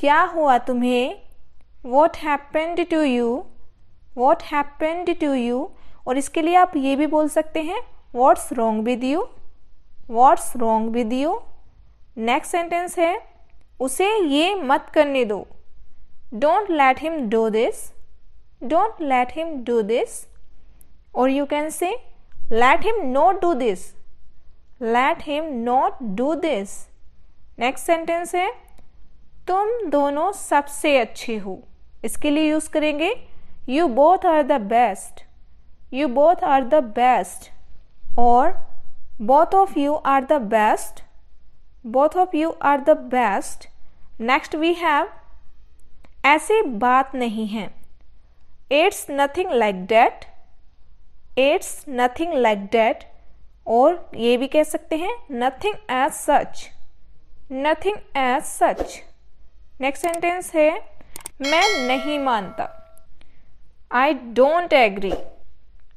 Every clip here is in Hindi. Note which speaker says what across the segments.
Speaker 1: क्या हुआ तुम्हें what happened to you what happened to you और इसके लिए आप ये भी बोल सकते हैं what's wrong with you what's wrong with you next sentence है उसे ये मत करने दो don't let him do this don't let him do this और you can say let him not do this let him not do this next sentence है तुम दोनों सबसे अच्छे हो इसके लिए यूज़ करेंगे you both are the best you both are the best और both of you are the best both of you are the best next we have ऐसी बात नहीं है it's nothing like that it's nothing like that और ये भी कह सकते हैं nothing as such nothing as such next sentence है मैं नहीं मानता I don't agree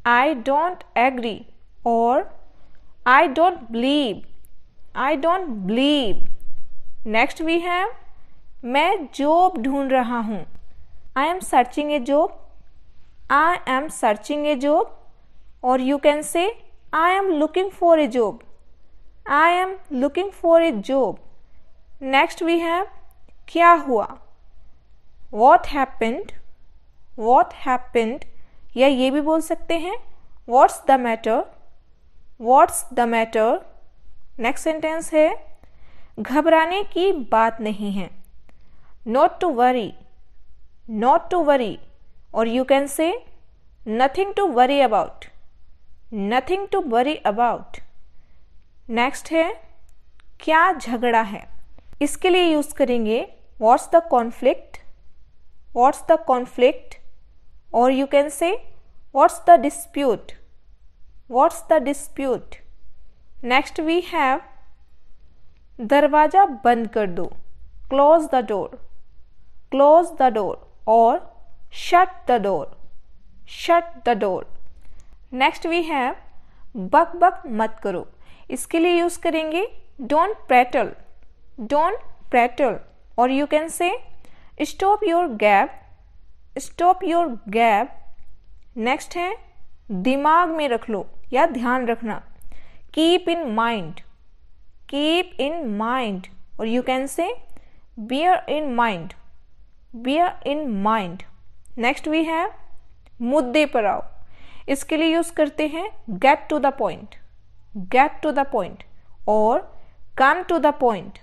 Speaker 1: I don't agree और I don't believe I don't believe next we have मैं जॉब ढूंढ रहा हूँ I am searching a job I am searching a job और you can say I am looking for a job I am looking for a job next we have क्या हुआ वॉट हैपेंड वॉट हैपेंड या ये भी बोल सकते हैं what's the matter what's the matter next sentence है घबराने की बात नहीं है not to worry not to worry और you can say nothing to worry about nothing to worry about next है क्या झगड़ा है इसके लिए यूज़ करेंगे what's the conflict what's the conflict or you can say what's the dispute what's the dispute next we have दरवाज़ा band kar do close the door close the door or shut the door shut the door next we have बक बक मत करो इसके लिए यूज़ करेंगे don't prattle don't prattle or you can say stop your gap stop your gap next है दिमाग में रख लो या ध्यान रखना keep in mind keep in mind और you can say bear in mind bear in mind next we है मुद्दे पर आओ इसके लिए यूज करते हैं get to the point get to the point और come to the point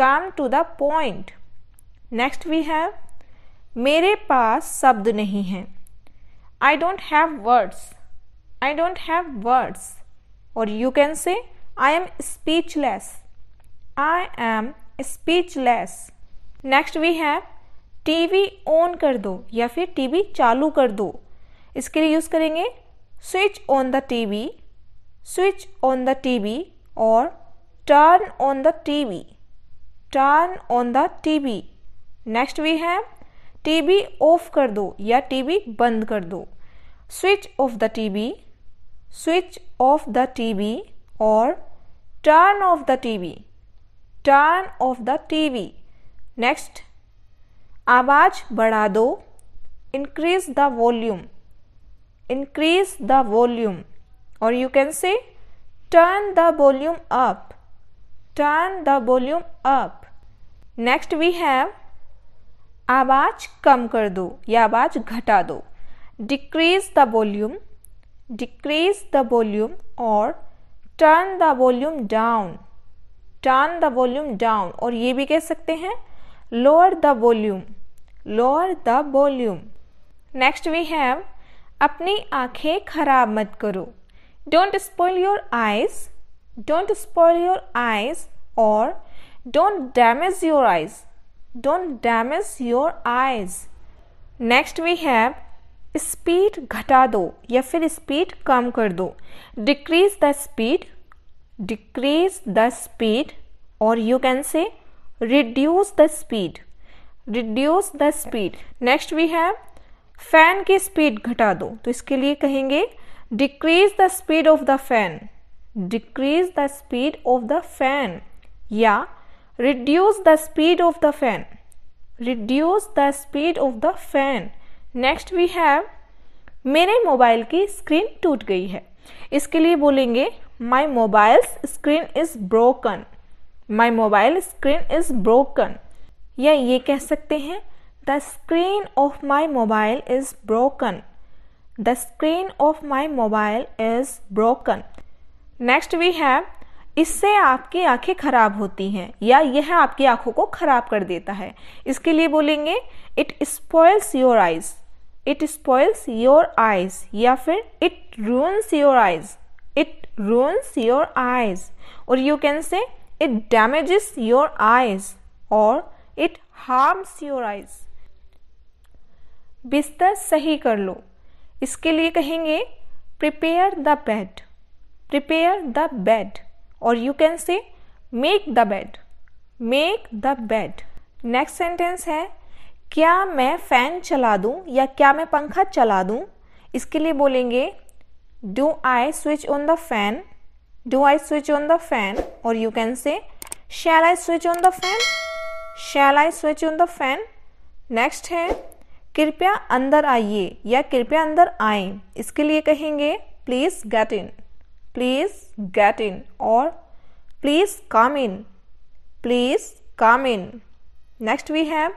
Speaker 1: come to the point next we have मेरे पास शब्द नहीं है I don't have words I don't have words और you can say I am speechless I am speechless next we have TV on कर दो या फिर टीवी चालू कर दो इसके लिए यूज़ करेंगे switch on the TV switch on the TV और turn on the TV turn on the TV next we है टीवी ऑफ कर दो या टीवी बंद कर दो switch off the TV switch off the TV और turn off the TV turn off the TV next आवाज़ बढ़ा दो increase the volume increase the volume और you can say turn the volume up turn the volume up next we have आवाज़ कम कर दो या आवाज़ घटा दो decrease the volume decrease the volume और turn the volume down turn the volume down और ये भी कह सकते हैं lower the volume lower the volume next we have अपनी आंखें खराब मत करो don't spoil your eyes don't spoil your eyes और don't damage your eyes don't damage your eyes next we have speed घटा दो या फिर स्पीड कम कर दो decrease the speed decrease the speed और you can say reduce the speed reduce the speed next we have fan की स्पीड घटा दो तो इसके लिए कहेंगे decrease the speed of the fan decrease the speed of the fan या reduce the speed of the fan reduce the speed of the fan next we have मेरे मोबाइल की स्क्रीन टूट गई है इसके लिए बोलेंगे my mobile screen is broken my mobile screen is broken या ये कह सकते हैं the screen of my mobile is broken the screen of my mobile is broken next we have इससे आपकी आंखें खराब होती हैं या यह आपकी आंखों को खराब कर देता है इसके लिए बोलेंगे it spoils your eyes it spoils your eyes या फिर it rules your eyes it ruins your eyes और you can say it damages your eyes और इट हार्म्स योर आइज बिस्तर सही कर लो इसके लिए कहेंगे prepare the bed prepare the bed और you can say make the bed make the bed next sentence है क्या मैं फ़ैन चला दूं या क्या मैं पंखा चला दूं इसके लिए बोलेंगे do I switch on the fan do I switch on the fan और you can say shall I switch on the fan shall I switch on the fan next है कृपया अंदर आइए या कृपया अंदर आए इसके लिए कहेंगे please get in please get in और please come in please come in next we है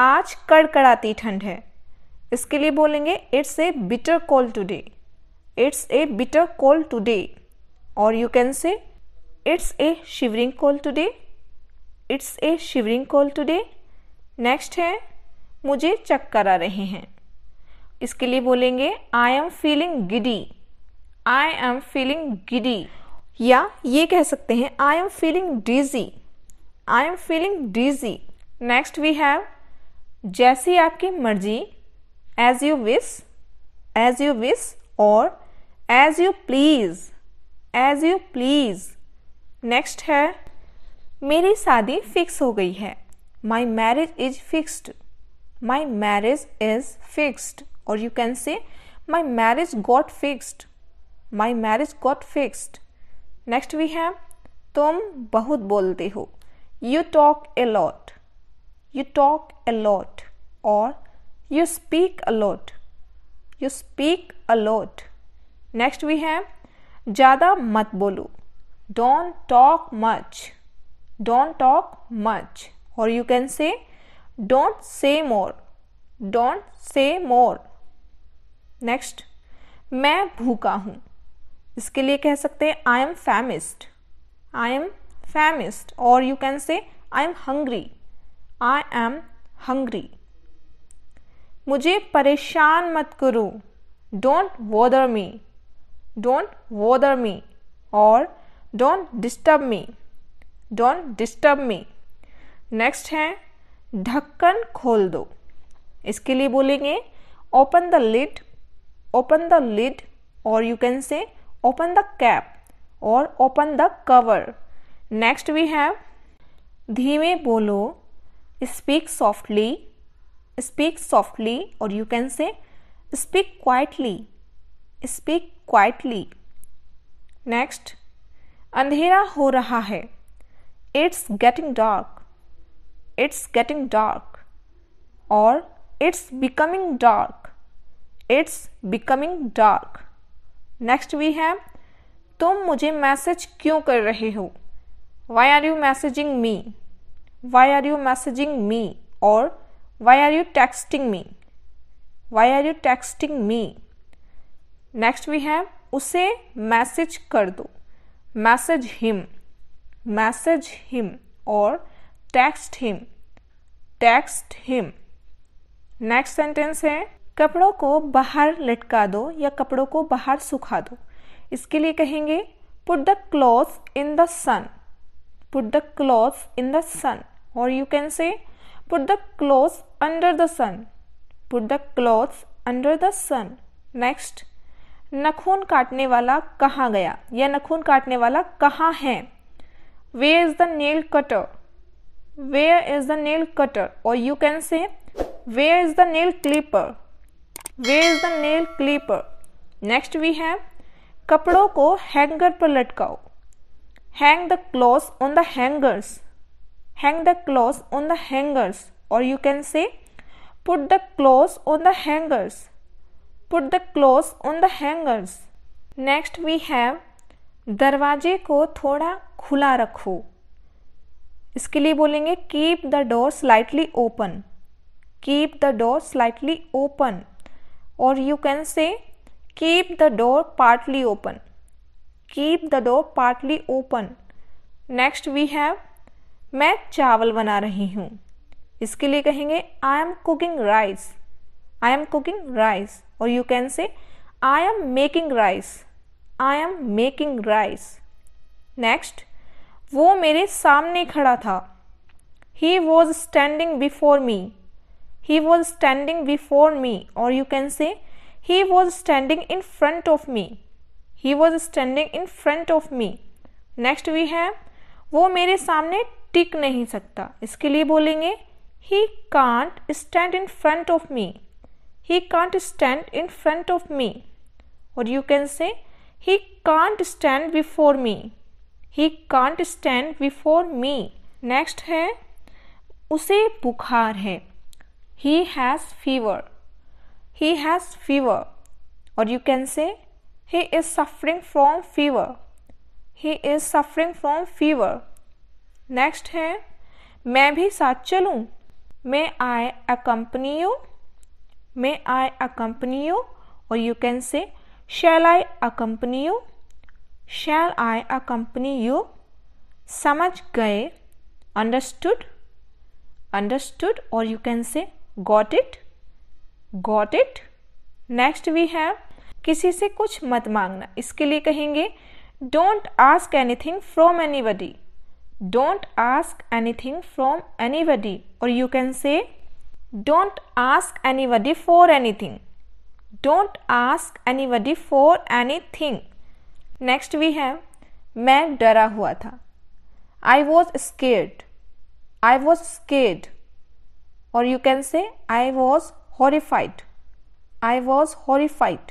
Speaker 1: आज कड़कड़ाती ठंड है इसके लिए बोलेंगे it's a bitter cold today it's a bitter cold today और you can say it's a shivering cold today it's a shivering cold today next है मुझे चक्कर आ रहे हैं इसके लिए बोलेंगे I am feeling giddy I am feeling giddy या ये कह सकते हैं I am feeling dizzy I am feeling dizzy next we have जैसी आपकी मर्जी as you wish as you wish और as you please as you please next है मेरी शादी फिक्स हो गई है my marriage is fixed my marriage is fixed और you can say my marriage got fixed my marriage got fixed next we have तुम बहुत बोलते हो you talk a lot you talk a lot और you speak a lot you speak a lot next we have ज़्यादा मत बोलो don't talk much don't talk much और you can say don't say more don't say more next मैं भूखा हूँ इसके लिए कह सकते हैं आई एम फैमिस्ट आई एम फैमिस्ट और you can say I am hungry I am hungry मुझे परेशान मत करो don't bother me don't bother me और don't disturb me don't disturb me next है ढक्कन खोल दो इसके लिए बोलेंगे open the lid open the lid और you can say open the cap or open the cover. Next we have धीमे बोलो speak softly speak softly or you can say speak quietly speak quietly next अंधेरा हो रहा है it's getting dark it's getting dark or it's becoming dark it's becoming dark next we है तुम मुझे मैसेज क्यों कर रहे हो why are you messaging me why are you messaging me और why are you texting me why are you texting me next we है उसे मैसेज कर दो मैसेज हिम मैसेज हिम और text him text him next sentence है कपड़ों को बाहर लटका दो या कपड़ों को बाहर सुखा दो इसके लिए कहेंगे put the cloth in the sun put the cloth in the sun और you can say put the cloth under the sun put the cloth under the sun next नखून काटने वाला कहाँ गया या नखून काटने वाला कहाँ है where is the nail cutter where is the nail cutter और you can say where is the nail clipper where is the nail clipper next we have कपड़ों को हैंगर पर लटकाओ hang the cloth on the hangers hang the cloth on the hangers और you can say put the cloth on the hangers put the cloth on the hangers next we have दरवाजे को थोड़ा खुला रखो इसके लिए बोलेंगे keep the door slightly open keep the door slightly open और you can say keep the door partly open keep the door partly open next we have मैं चावल बना रही हूँ इसके लिए कहेंगे I am cooking rice I am cooking rice और you can say I am making rice I am making rice next वो मेरे सामने खड़ा था he was standing before me He was standing before me, or you can say, He was standing in front of me. He was standing in front of me. Next we है वो मेरे सामने टिक नहीं सकता इसके लिए बोलेंगे he can't stand in front of me he can't stand in front of me और you can say he can't stand before me he can't stand before me next है उसे बुखार है he has fever he has fever or you can say he is suffering from fever he is suffering from fever next hai main bhi saath may i accompany you may i accompany you or you can say shall i accompany you shall i accompany you samajh gaye understood understood or you can say got it got it next we have किसी से कुछ मत मांगना इसके लिए कहेंगे don't ask anything from anybody don't ask anything from anybody और you can say don't ask anybody for anything don't ask anybody for anything next we have मैं डरा हुआ था I was scared I was scared और you can say I was horrified I was horrified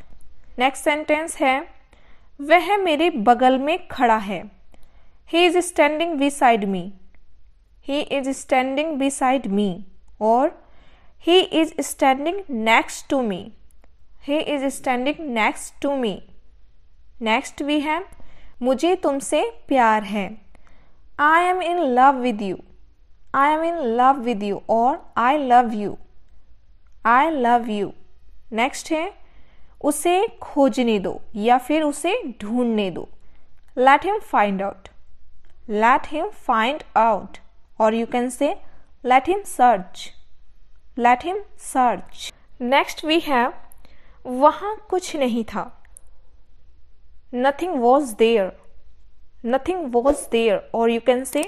Speaker 1: next sentence है वह मेरे बगल में खड़ा है he is standing side me he is standing beside me और he is standing next to me he is standing next to me next भी है मुझे तुमसे प्यार है I am in love with you I am in love with you और I love you I love you next है उसे खोजने दो या फिर उसे ढूंढने दो let him find out late him find out और you can say let him search let him search next we have वहां कुछ नहीं था nothing was there nothing was there और you can say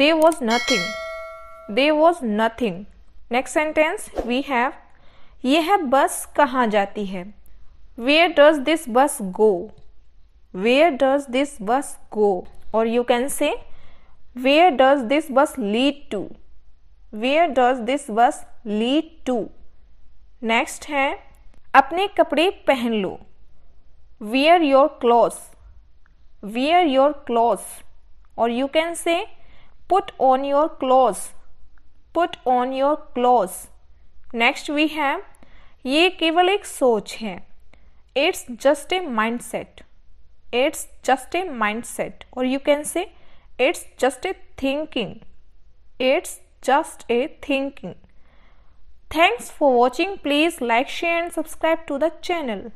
Speaker 1: There was nothing. There was nothing. Next sentence we have यह बस कहाँ जाती है Where does this bus go? Where does this bus go? Or you can say Where does this bus lead to? Where does this bus lead to? Next है अपने कपड़े पहन लो Wear your clothes. Wear your clothes. Or you can say Put on your clothes. Put on your clothes. Next we है ये केवल एक सोच है it's just a mind set it's just a mind set और you can say it's just a thinking it's just a thinking thanks for watching please like share and subscribe to the channel